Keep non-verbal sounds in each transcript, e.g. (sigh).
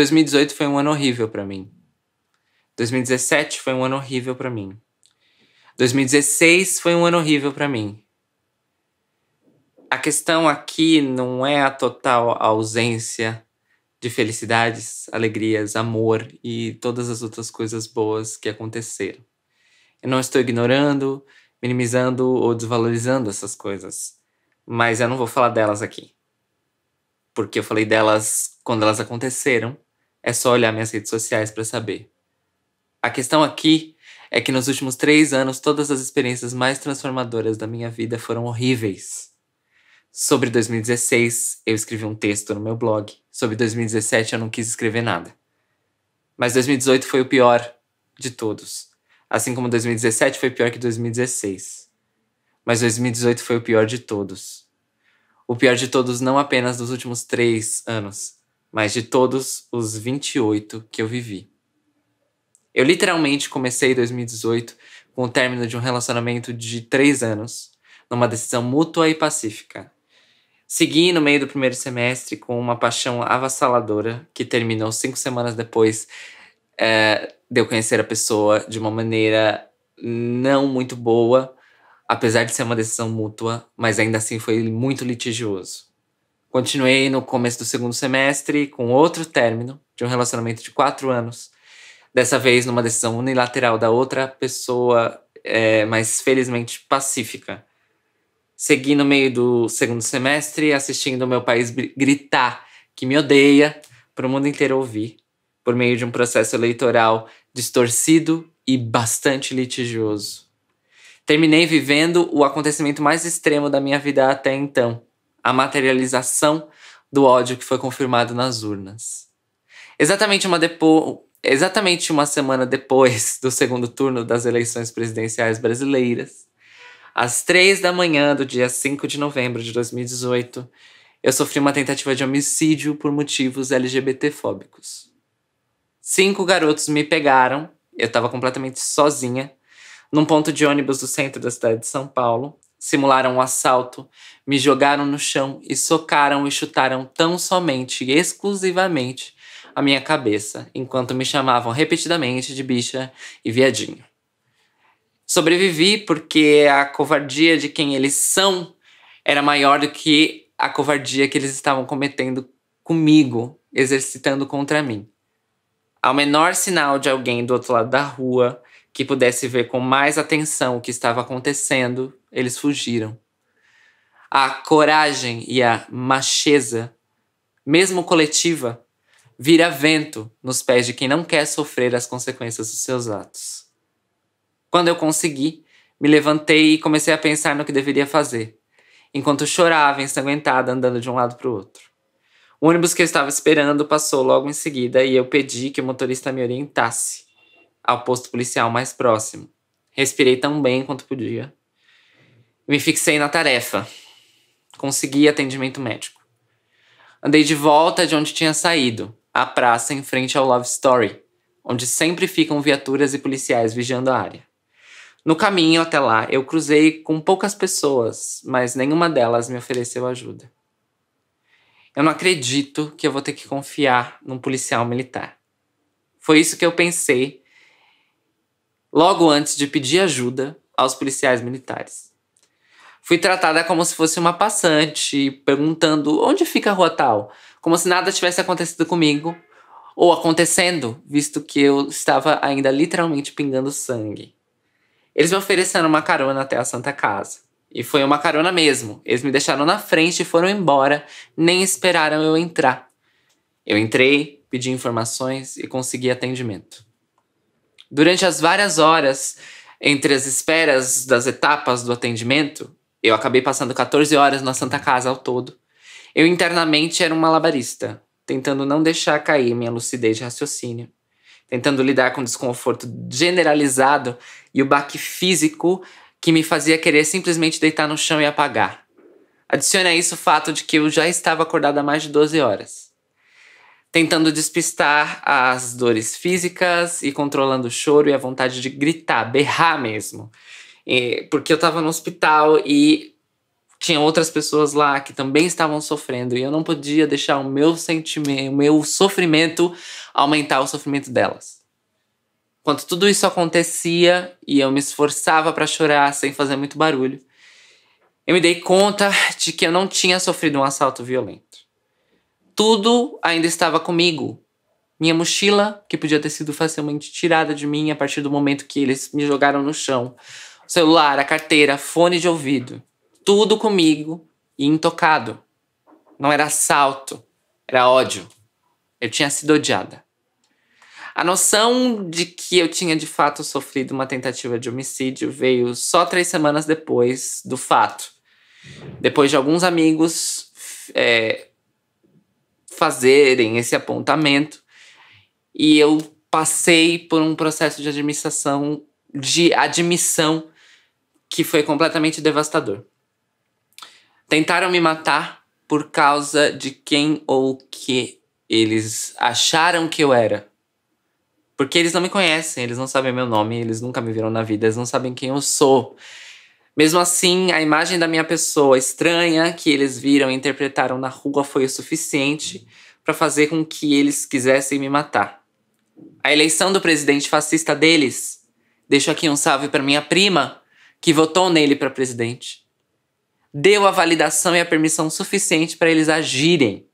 2018 foi um ano horrível para mim. 2017 foi um ano horrível para mim. 2016 foi um ano horrível para mim. A questão aqui não é a total ausência de felicidades, alegrias, amor e todas as outras coisas boas que aconteceram. Eu não estou ignorando, minimizando ou desvalorizando essas coisas, mas eu não vou falar delas aqui. Porque eu falei delas quando elas aconteceram é só olhar minhas redes sociais para saber. A questão aqui é que nos últimos três anos todas as experiências mais transformadoras da minha vida foram horríveis. Sobre 2016, eu escrevi um texto no meu blog. Sobre 2017, eu não quis escrever nada. Mas 2018 foi o pior de todos. Assim como 2017 foi pior que 2016. Mas 2018 foi o pior de todos. O pior de todos, não apenas dos últimos três anos, mas de todos os 28 que eu vivi. Eu literalmente comecei 2018 com o término de um relacionamento de três anos, numa decisão mútua e pacífica. Segui no meio do primeiro semestre com uma paixão avassaladora que terminou cinco semanas depois é, de eu conhecer a pessoa de uma maneira não muito boa, apesar de ser uma decisão mútua, mas ainda assim foi muito litigioso. Continuei no começo do segundo semestre com outro término de um relacionamento de quatro anos. Dessa vez numa decisão unilateral da outra pessoa, é, mas felizmente pacífica. Segui no meio do segundo semestre assistindo meu país gritar que me odeia para o mundo inteiro ouvir, por meio de um processo eleitoral distorcido e bastante litigioso. Terminei vivendo o acontecimento mais extremo da minha vida até então a materialização do ódio que foi confirmado nas urnas. Exatamente uma, depo... Exatamente uma semana depois (laughs) do segundo turno das eleições presidenciais brasileiras, às três da manhã do dia 5 de novembro de 2018, eu sofri uma tentativa de homicídio por motivos LGBTfóbicos. Cinco garotos me pegaram, eu estava completamente sozinha, num ponto de ônibus do centro da cidade de São Paulo, simularam um assalto, me jogaram no chão e socaram e chutaram tão somente e exclusivamente a minha cabeça, enquanto me chamavam repetidamente de bicha e viadinho. Sobrevivi porque a covardia de quem eles são era maior do que a covardia que eles estavam cometendo comigo, exercitando contra mim. Ao menor sinal de alguém do outro lado da rua, que pudesse ver com mais atenção o que estava acontecendo, eles fugiram. A coragem e a macheza, mesmo coletiva, vira vento nos pés de quem não quer sofrer as consequências dos seus atos. Quando eu consegui, me levantei e comecei a pensar no que deveria fazer, enquanto chorava ensanguentada andando de um lado para o outro. O ônibus que eu estava esperando passou logo em seguida e eu pedi que o motorista me orientasse ao posto policial mais próximo. Respirei tão bem quanto podia. Me fixei na tarefa. Consegui atendimento médico. Andei de volta de onde tinha saído, à praça em frente ao Love Story, onde sempre ficam viaturas e policiais vigiando a área. No caminho até lá, eu cruzei com poucas pessoas, mas nenhuma delas me ofereceu ajuda. Eu não acredito que eu vou ter que confiar num policial militar. Foi isso que eu pensei logo antes de pedir ajuda aos policiais militares. Fui tratada como se fosse uma passante, perguntando onde fica a rua tal, como se nada tivesse acontecido comigo ou acontecendo, visto que eu estava ainda literalmente pingando sangue. Eles me ofereceram uma carona até a Santa Casa. E foi uma carona mesmo. Eles me deixaram na frente e foram embora, nem esperaram eu entrar. Eu entrei, pedi informações e consegui atendimento. Durante as várias horas entre as esperas das etapas do atendimento, eu acabei passando 14 horas na Santa Casa ao todo. Eu internamente era um malabarista, tentando não deixar cair minha lucidez de raciocínio, tentando lidar com o desconforto generalizado e o baque físico que me fazia querer simplesmente deitar no chão e apagar. Adicione a isso o fato de que eu já estava acordado há mais de 12 horas tentando despistar as dores físicas e controlando o choro e a vontade de gritar, berrar mesmo. E, porque eu estava no hospital e tinha outras pessoas lá que também estavam sofrendo e eu não podia deixar o meu sentimento, o meu sofrimento aumentar o sofrimento delas. Enquanto tudo isso acontecia e eu me esforçava para chorar sem fazer muito barulho, eu me dei conta de que eu não tinha sofrido um assalto violento. Tudo ainda estava comigo. Minha mochila, que podia ter sido facilmente tirada de mim a partir do momento que eles me jogaram no chão. O celular, a carteira, fone de ouvido. Tudo comigo e intocado. Não era assalto, era ódio. Eu tinha sido odiada. A noção de que eu tinha de fato sofrido uma tentativa de homicídio veio só três semanas depois do fato. Depois de alguns amigos é, fazerem esse apontamento. E eu passei por um processo de administração, de admissão, que foi completamente devastador. Tentaram me matar por causa de quem ou que eles acharam que eu era. Porque eles não me conhecem, eles não sabem meu nome, eles nunca me viram na vida, eles não sabem quem eu sou. Mesmo assim, a imagem da minha pessoa estranha que eles viram e interpretaram na rua foi o suficiente para fazer com que eles quisessem me matar. A eleição do presidente fascista deles. Deixo aqui um salve para minha prima, que votou nele para presidente. Deu a validação e a permissão suficiente para eles agirem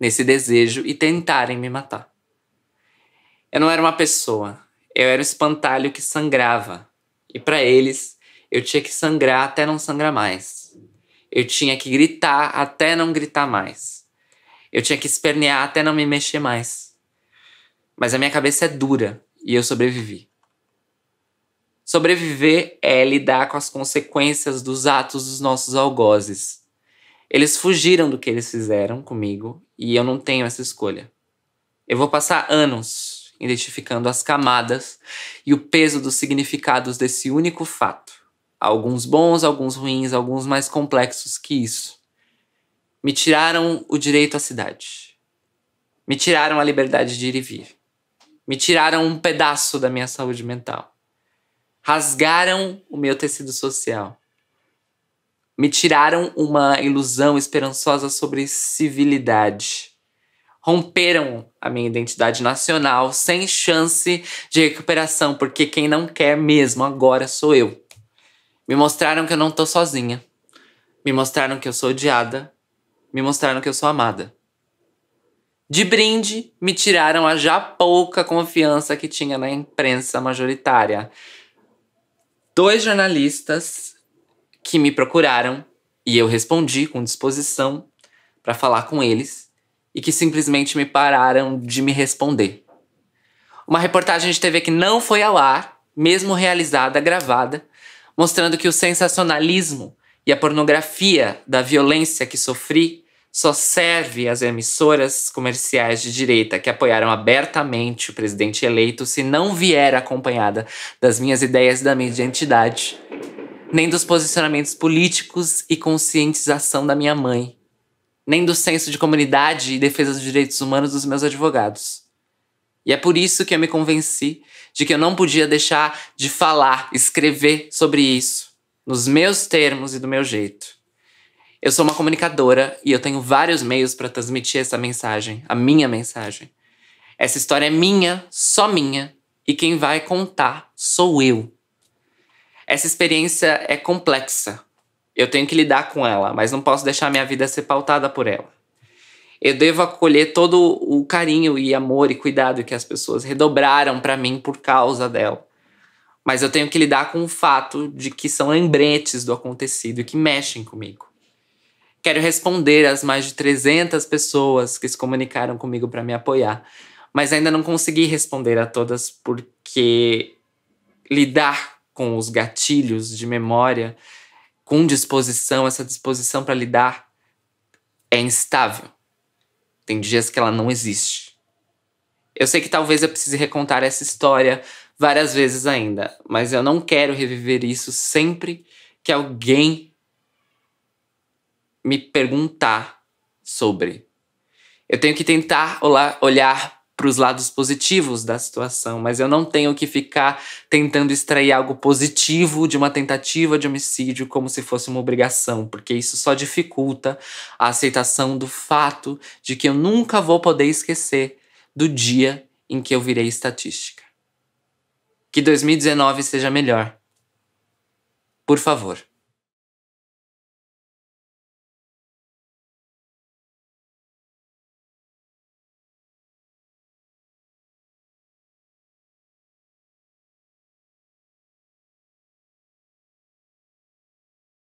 nesse desejo e tentarem me matar. Eu não era uma pessoa, eu era um espantalho que sangrava. E para eles, eu tinha que sangrar até não sangrar mais. Eu tinha que gritar até não gritar mais. Eu tinha que espernear até não me mexer mais. Mas a minha cabeça é dura e eu sobrevivi. Sobreviver é lidar com as consequências dos atos dos nossos algozes. Eles fugiram do que eles fizeram comigo e eu não tenho essa escolha. Eu vou passar anos identificando as camadas e o peso dos significados desse único fato. Alguns bons, alguns ruins, alguns mais complexos que isso. Me tiraram o direito à cidade. Me tiraram a liberdade de ir e vir. Me tiraram um pedaço da minha saúde mental. Rasgaram o meu tecido social. Me tiraram uma ilusão esperançosa sobre civilidade romperam a minha identidade nacional sem chance de recuperação, porque quem não quer mesmo agora sou eu. Me mostraram que eu não tô sozinha. Me mostraram que eu sou odiada. Me mostraram que eu sou amada. De brinde, me tiraram a já pouca confiança que tinha na imprensa majoritária. Dois jornalistas que me procuraram e eu respondi com disposição para falar com eles e que simplesmente me pararam de me responder. Uma reportagem de TV que não foi ao ar, mesmo realizada, gravada, mostrando que o sensacionalismo e a pornografia da violência que sofri só serve às emissoras comerciais de direita que apoiaram abertamente o presidente eleito se não vier acompanhada das minhas ideias da minha identidade, nem dos posicionamentos políticos e conscientização da minha mãe, nem do senso de comunidade e defesa dos direitos humanos dos meus advogados. E é por isso que eu me convenci de que eu não podia deixar de falar, escrever sobre isso, nos meus termos e do meu jeito. Eu sou uma comunicadora e eu tenho vários meios para transmitir essa mensagem, a minha mensagem. Essa história é minha, só minha, e quem vai contar sou eu. Essa experiência é complexa. Eu tenho que lidar com ela, mas não posso deixar minha vida ser pautada por ela eu devo acolher todo o carinho e amor e cuidado que as pessoas redobraram para mim por causa dela. Mas eu tenho que lidar com o fato de que são lembretes do acontecido e que mexem comigo. Quero responder às mais de 300 pessoas que se comunicaram comigo para me apoiar, mas ainda não consegui responder a todas porque lidar com os gatilhos de memória, com disposição, essa disposição para lidar é instável. Tem dias que ela não existe. Eu sei que talvez eu precise recontar essa história várias vezes ainda, mas eu não quero reviver isso sempre que alguém me perguntar sobre. Eu tenho que tentar olhar para os lados positivos da situação, mas eu não tenho que ficar tentando extrair algo positivo de uma tentativa de homicídio como se fosse uma obrigação, porque isso só dificulta a aceitação do fato de que eu nunca vou poder esquecer do dia em que eu virei estatística. Que 2019 seja melhor. Por favor.